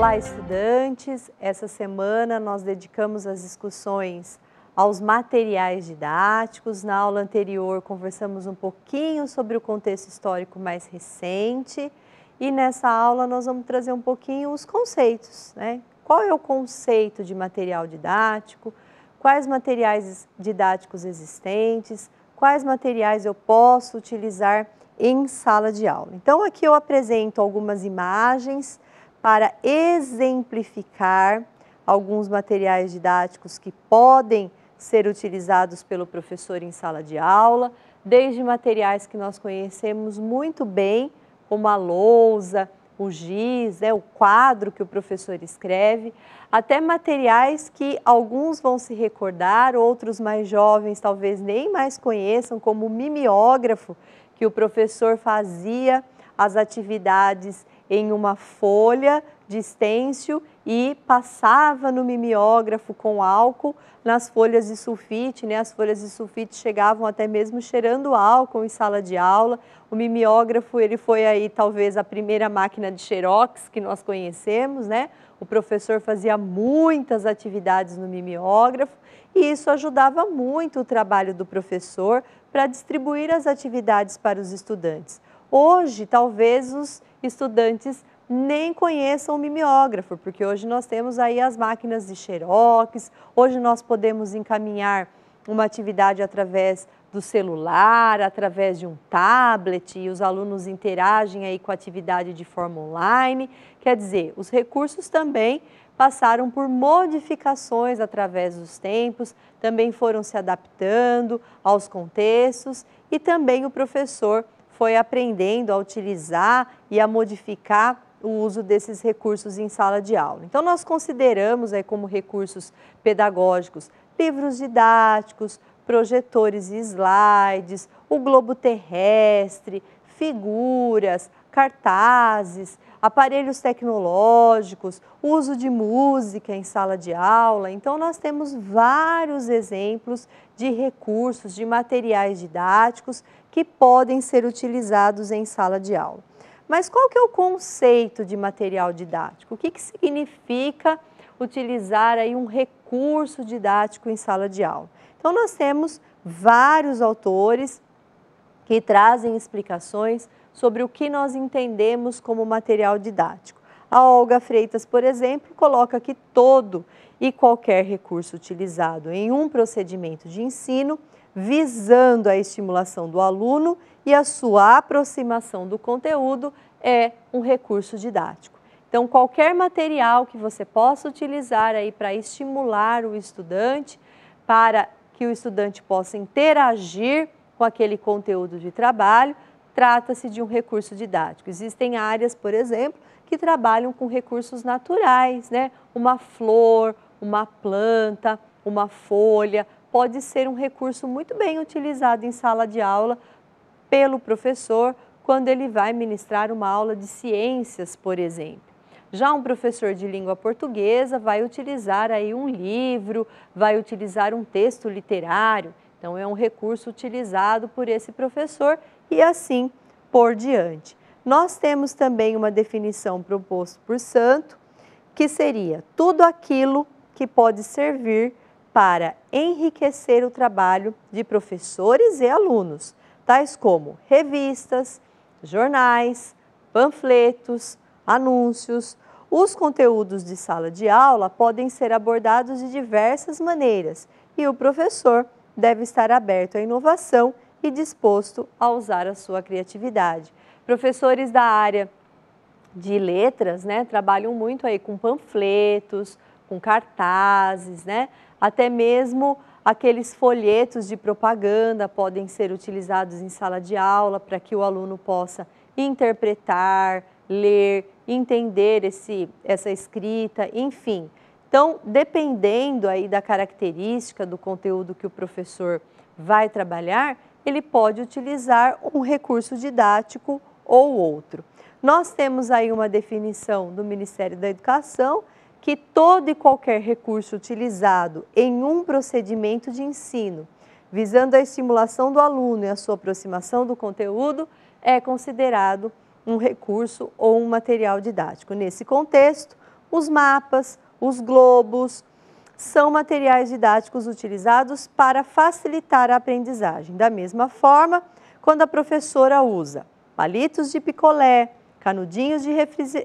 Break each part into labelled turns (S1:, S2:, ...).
S1: Olá, estudantes! Essa semana nós dedicamos as discussões aos materiais didáticos. Na aula anterior, conversamos um pouquinho sobre o contexto histórico mais recente e nessa aula nós vamos trazer um pouquinho os conceitos. Né? Qual é o conceito de material didático? Quais materiais didáticos existentes? Quais materiais eu posso utilizar em sala de aula? Então, aqui eu apresento algumas imagens para exemplificar alguns materiais didáticos que podem ser utilizados pelo professor em sala de aula, desde materiais que nós conhecemos muito bem, como a lousa, o giz, né, o quadro que o professor escreve, até materiais que alguns vão se recordar, outros mais jovens talvez nem mais conheçam, como o mimeógrafo que o professor fazia as atividades em uma folha de estêncil e passava no mimeógrafo com álcool nas folhas de sulfite, né? As folhas de sulfite chegavam até mesmo cheirando álcool em sala de aula. O mimeógrafo, ele foi aí talvez a primeira máquina de xerox que nós conhecemos, né? O professor fazia muitas atividades no mimeógrafo e isso ajudava muito o trabalho do professor para distribuir as atividades para os estudantes. Hoje, talvez os estudantes nem conheçam o mimeógrafo, porque hoje nós temos aí as máquinas de xerox, hoje nós podemos encaminhar uma atividade através do celular, através de um tablet, e os alunos interagem aí com a atividade de forma online. Quer dizer, os recursos também passaram por modificações através dos tempos, também foram se adaptando aos contextos e também o professor foi aprendendo a utilizar e a modificar o uso desses recursos em sala de aula. Então, nós consideramos aí como recursos pedagógicos livros didáticos, projetores e slides, o globo terrestre, figuras, cartazes, aparelhos tecnológicos, uso de música em sala de aula. Então, nós temos vários exemplos de recursos, de materiais didáticos que podem ser utilizados em sala de aula. Mas qual que é o conceito de material didático? O que, que significa utilizar aí um recurso didático em sala de aula? Então nós temos vários autores que trazem explicações sobre o que nós entendemos como material didático. A Olga Freitas, por exemplo, coloca que todo e qualquer recurso utilizado em um procedimento de ensino visando a estimulação do aluno e a sua aproximação do conteúdo é um recurso didático. Então, qualquer material que você possa utilizar aí para estimular o estudante, para que o estudante possa interagir com aquele conteúdo de trabalho, trata-se de um recurso didático. Existem áreas, por exemplo, que trabalham com recursos naturais, né? Uma flor, uma planta, uma folha, pode ser um recurso muito bem utilizado em sala de aula pelo professor quando ele vai ministrar uma aula de ciências, por exemplo. Já um professor de língua portuguesa vai utilizar aí um livro, vai utilizar um texto literário. Então é um recurso utilizado por esse professor e assim por diante. Nós temos também uma definição proposta por Santo, que seria tudo aquilo que pode servir para enriquecer o trabalho de professores e alunos, tais como revistas, jornais, panfletos, anúncios. Os conteúdos de sala de aula podem ser abordados de diversas maneiras e o professor deve estar aberto à inovação e disposto a usar a sua criatividade. Professores da área de letras, né, trabalham muito aí com panfletos, com cartazes, né? Até mesmo aqueles folhetos de propaganda podem ser utilizados em sala de aula para que o aluno possa interpretar, ler, entender esse, essa escrita, enfim. Então, dependendo aí da característica do conteúdo que o professor vai trabalhar, ele pode utilizar um recurso didático ou outro. Nós temos aí uma definição do Ministério da Educação que todo e qualquer recurso utilizado em um procedimento de ensino, visando a estimulação do aluno e a sua aproximação do conteúdo, é considerado um recurso ou um material didático. Nesse contexto, os mapas, os globos, são materiais didáticos utilizados para facilitar a aprendizagem. Da mesma forma, quando a professora usa palitos de picolé, canudinhos de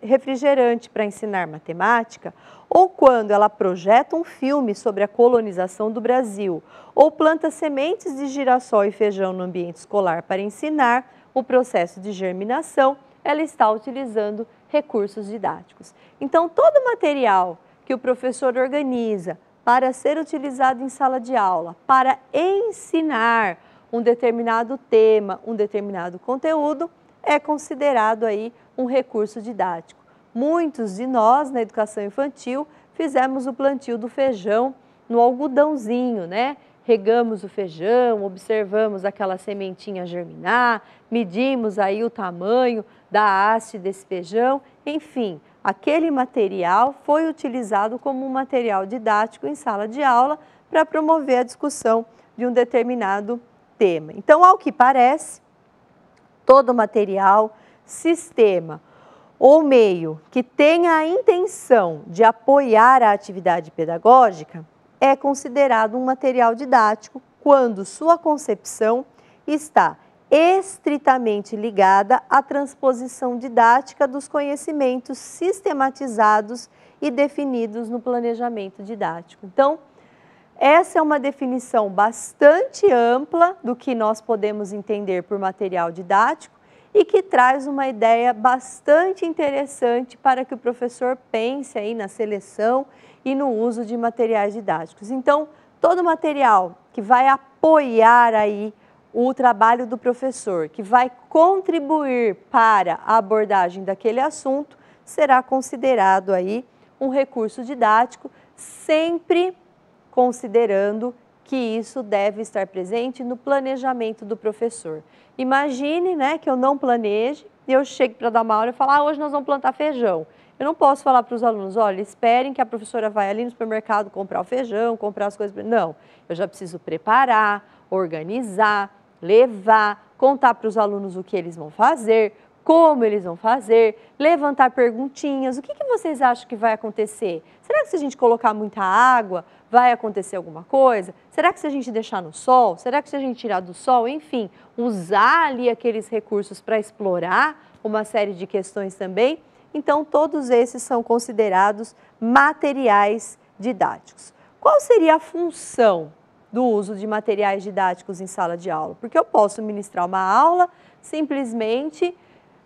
S1: refrigerante para ensinar matemática, ou quando ela projeta um filme sobre a colonização do Brasil, ou planta sementes de girassol e feijão no ambiente escolar para ensinar o processo de germinação, ela está utilizando recursos didáticos. Então, todo material que o professor organiza para ser utilizado em sala de aula, para ensinar um determinado tema, um determinado conteúdo, é considerado aí um recurso didático. Muitos de nós na educação infantil fizemos o plantio do feijão no algodãozinho, né? Regamos o feijão, observamos aquela sementinha germinar, medimos aí o tamanho da haste desse feijão, enfim, aquele material foi utilizado como um material didático em sala de aula para promover a discussão de um determinado tema. Então, ao que parece, todo material, sistema ou meio que tenha a intenção de apoiar a atividade pedagógica é considerado um material didático quando sua concepção está estritamente ligada à transposição didática dos conhecimentos sistematizados e definidos no planejamento didático. Então, essa é uma definição bastante ampla do que nós podemos entender por material didático e que traz uma ideia bastante interessante para que o professor pense aí na seleção e no uso de materiais didáticos. Então, todo material que vai apoiar aí o trabalho do professor, que vai contribuir para a abordagem daquele assunto, será considerado aí um recurso didático sempre considerando que isso deve estar presente no planejamento do professor. Imagine né, que eu não planeje e eu chego para dar uma aula e falo, ah, hoje nós vamos plantar feijão. Eu não posso falar para os alunos, olha, esperem que a professora vai ali no supermercado comprar o feijão, comprar as coisas. Não, eu já preciso preparar, organizar, levar, contar para os alunos o que eles vão fazer, como eles vão fazer, levantar perguntinhas. O que, que vocês acham que vai acontecer? Será que se a gente colocar muita água, vai acontecer alguma coisa? Será que se a gente deixar no sol? Será que se a gente tirar do sol? Enfim, usar ali aqueles recursos para explorar uma série de questões também. Então, todos esses são considerados materiais didáticos. Qual seria a função do uso de materiais didáticos em sala de aula? Porque eu posso ministrar uma aula simplesmente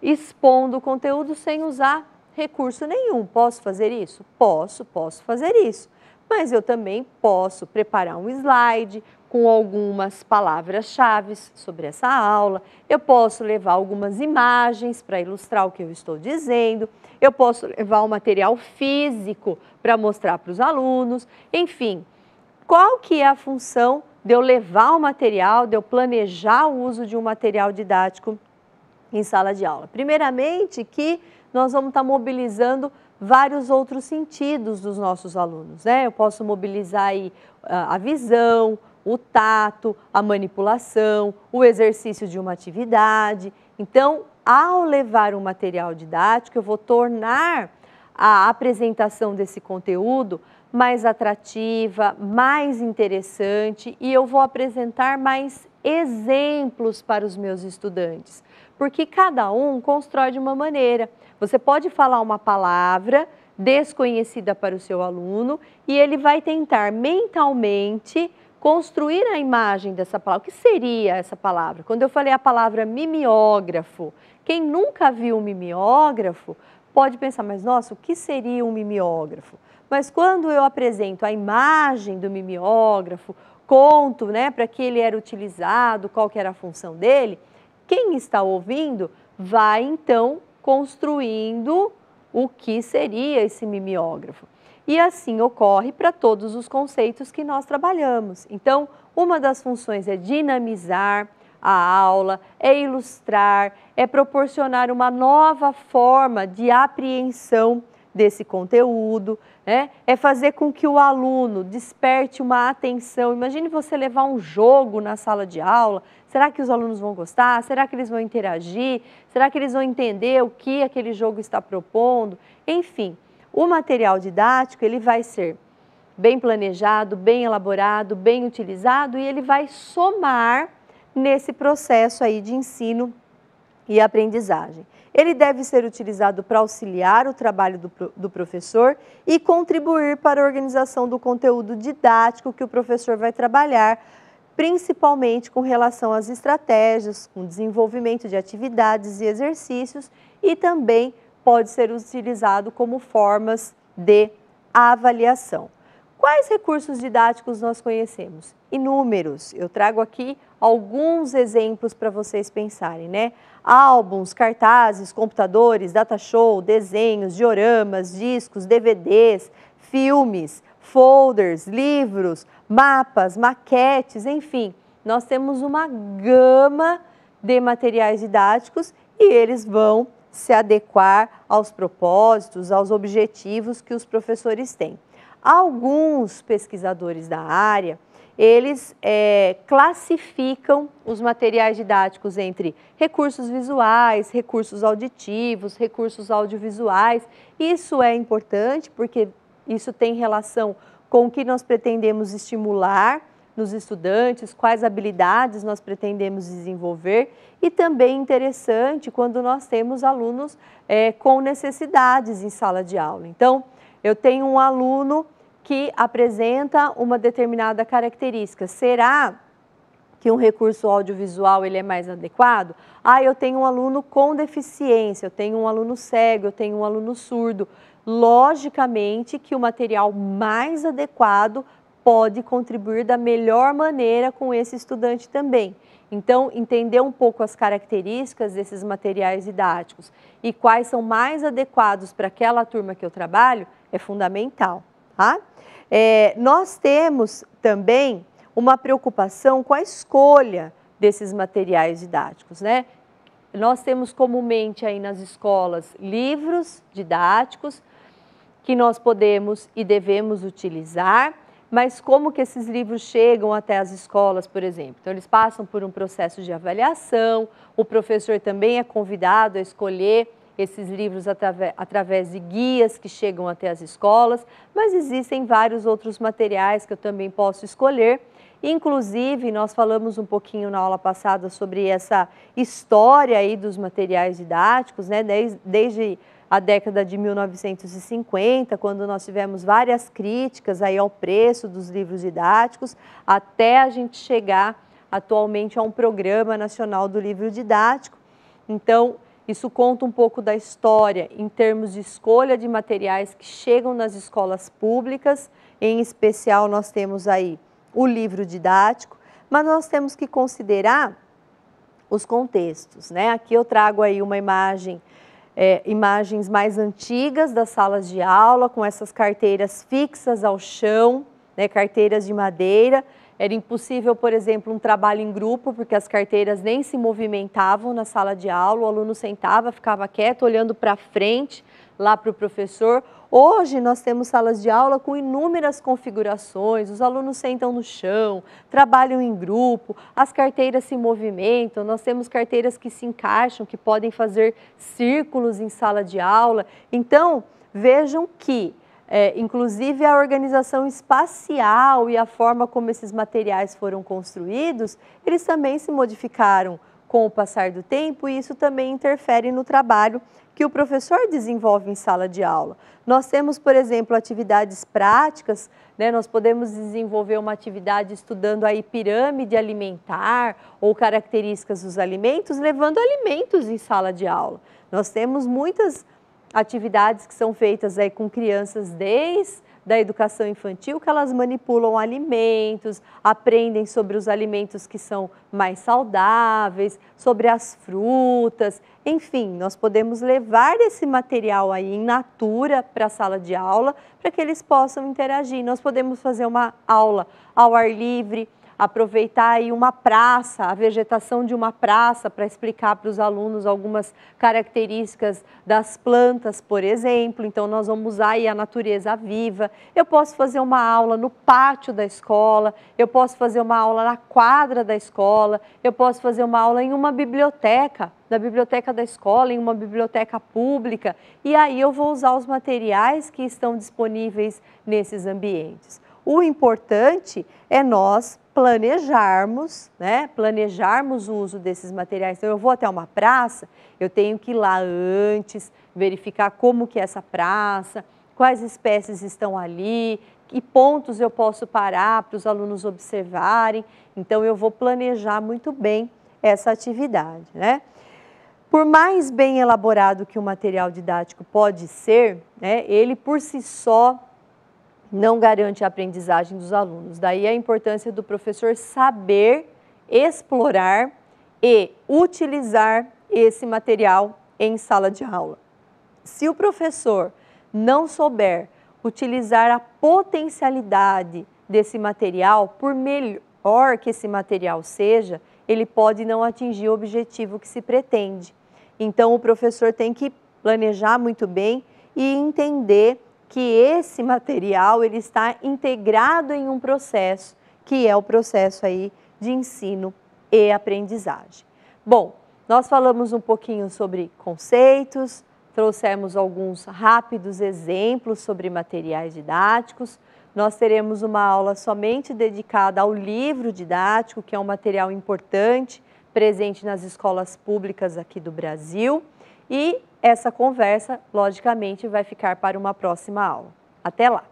S1: expondo o conteúdo sem usar recurso nenhum. Posso fazer isso? Posso, posso fazer isso mas eu também posso preparar um slide com algumas palavras-chave sobre essa aula, eu posso levar algumas imagens para ilustrar o que eu estou dizendo, eu posso levar o um material físico para mostrar para os alunos, enfim, qual que é a função de eu levar o material, de eu planejar o uso de um material didático em sala de aula? Primeiramente que nós vamos estar mobilizando vários outros sentidos dos nossos alunos. Né? Eu posso mobilizar aí ah, a visão, o tato, a manipulação, o exercício de uma atividade. Então, ao levar um material didático, eu vou tornar a apresentação desse conteúdo mais atrativa, mais interessante e eu vou apresentar mais exemplos para os meus estudantes porque cada um constrói de uma maneira. Você pode falar uma palavra desconhecida para o seu aluno e ele vai tentar mentalmente construir a imagem dessa palavra. O que seria essa palavra? Quando eu falei a palavra mimeógrafo, quem nunca viu um mimeógrafo pode pensar, mas nossa, o que seria um mimeógrafo? Mas quando eu apresento a imagem do mimeógrafo, conto né, para que ele era utilizado, qual que era a função dele, quem está ouvindo vai então construindo o que seria esse mimeógrafo. E assim ocorre para todos os conceitos que nós trabalhamos. Então, uma das funções é dinamizar a aula, é ilustrar, é proporcionar uma nova forma de apreensão desse conteúdo, né? é fazer com que o aluno desperte uma atenção. Imagine você levar um jogo na sala de aula, Será que os alunos vão gostar? Será que eles vão interagir? Será que eles vão entender o que aquele jogo está propondo? Enfim, o material didático ele vai ser bem planejado, bem elaborado, bem utilizado e ele vai somar nesse processo aí de ensino e aprendizagem. Ele deve ser utilizado para auxiliar o trabalho do, do, professor e contribuir para a organização do conteúdo didático que o professor vai trabalhar, principalmente com relação às estratégias, com desenvolvimento de atividades e exercícios e também pode ser utilizado como formas de avaliação. Quais recursos didáticos nós conhecemos? Inúmeros. Eu trago aqui alguns exemplos para vocês pensarem, né? Álbuns, cartazes, computadores, data show, desenhos, dioramas, discos, DVDs, filmes, folders, livros, mapas, maquetes, enfim. Nós temos uma gama de materiais didáticos e eles vão se adequar aos propósitos, aos objetivos que os professores têm. Alguns pesquisadores da área, eles é, classificam os materiais didáticos entre recursos visuais, recursos auditivos, recursos audiovisuais. Isso é importante porque isso tem relação com o que nós pretendemos estimular nos estudantes, quais habilidades nós pretendemos desenvolver e também interessante quando nós temos alunos é, com necessidades em sala de aula. Então, eu tenho um aluno que apresenta uma determinada característica. Será que um recurso audiovisual ele é mais adequado? Ah, eu tenho um aluno com deficiência, eu tenho um aluno cego, eu tenho um aluno surdo. Logicamente que o material mais adequado pode contribuir da melhor maneira com esse estudante também. Então, entender um pouco as características desses materiais didáticos e quais são mais adequados para aquela turma que eu trabalho é fundamental. Tá? É, nós temos também uma preocupação com a escolha desses materiais didáticos, né? Nós temos comumente aí nas escolas livros didáticos que nós podemos e devemos utilizar, mas como que esses livros chegam até as escolas, por exemplo? Então eles passam por um processo de avaliação, o professor também é convidado a escolher esses livros através de guias que chegam até as escolas, mas existem vários outros materiais que eu também posso escolher Inclusive, nós falamos um pouquinho na aula passada sobre essa história aí dos materiais didáticos, né? Desde, desde a década de 1950, quando nós tivemos várias críticas aí ao preço dos livros didáticos, até a gente chegar atualmente a um programa nacional do livro didático. Então, isso conta um pouco da história em termos de escolha de materiais que chegam nas escolas públicas, em especial nós temos aí o livro didático, mas nós temos que considerar os contextos. Né? Aqui eu trago aí uma imagem, é, imagens mais antigas das salas de aula, com essas carteiras fixas ao chão, né? carteiras de madeira. Era impossível, por exemplo, um trabalho em grupo, porque as carteiras nem se movimentavam na sala de aula, o aluno sentava, ficava quieto, olhando para frente, lá para o professor. Hoje nós temos salas de aula com inúmeras configurações, os alunos sentam no chão, trabalham em grupo, as carteiras se movimentam, nós temos carteiras que se encaixam, que podem fazer círculos em sala de aula. Então, vejam que é, inclusive a organização espacial e a forma como esses materiais foram construídos, eles também se modificaram com o passar do tempo e isso também interfere no trabalho que o professor desenvolve em sala de aula. Nós temos, por exemplo, atividades práticas, né? nós podemos desenvolver uma atividade estudando a pirâmide alimentar ou características dos alimentos, levando alimentos em sala de aula. Nós temos muitas atividades que são feitas aí com crianças desde da educação infantil, que elas manipulam alimentos, aprendem sobre os alimentos que são mais saudáveis, sobre as frutas, enfim, nós podemos levar esse material aí em natura para a sala de aula, para que eles possam interagir. Nós podemos fazer uma aula ao ar livre, aproveitar aí uma praça, a vegetação de uma praça para explicar para os alunos algumas características das plantas, por exemplo. Então nós vamos usar aí a natureza viva. Eu posso fazer uma aula no pátio da escola, eu posso fazer uma aula na quadra da escola, eu posso fazer uma aula em uma biblioteca, na biblioteca da escola, em uma biblioteca pública, e aí eu vou usar os materiais que estão disponíveis nesses ambientes. O importante é nós planejarmos, né? Planejarmos o uso desses materiais. Então, eu vou até uma praça, eu tenho que ir lá antes, verificar como que é essa praça, quais espécies estão ali, que pontos eu posso parar para os alunos observarem. Então, eu vou planejar muito bem essa atividade, né? Por mais bem elaborado que o material didático pode ser, né, ele por si só não garante a aprendizagem dos alunos. Daí a importância do professor saber explorar e utilizar esse material em sala de aula. Se o professor não souber utilizar a potencialidade desse material, por melhor que esse material seja, ele pode não atingir o objetivo que se pretende. Então, o professor tem que planejar muito bem e entender que esse material ele está integrado em um processo, que é o processo aí de ensino e aprendizagem. Bom, nós falamos um pouquinho sobre conceitos, trouxemos alguns rápidos exemplos sobre materiais didáticos. Nós teremos uma aula somente dedicada ao livro didático, que é um material importante presente nas escolas públicas aqui do Brasil. E essa conversa, logicamente, vai ficar para uma próxima aula. Até lá!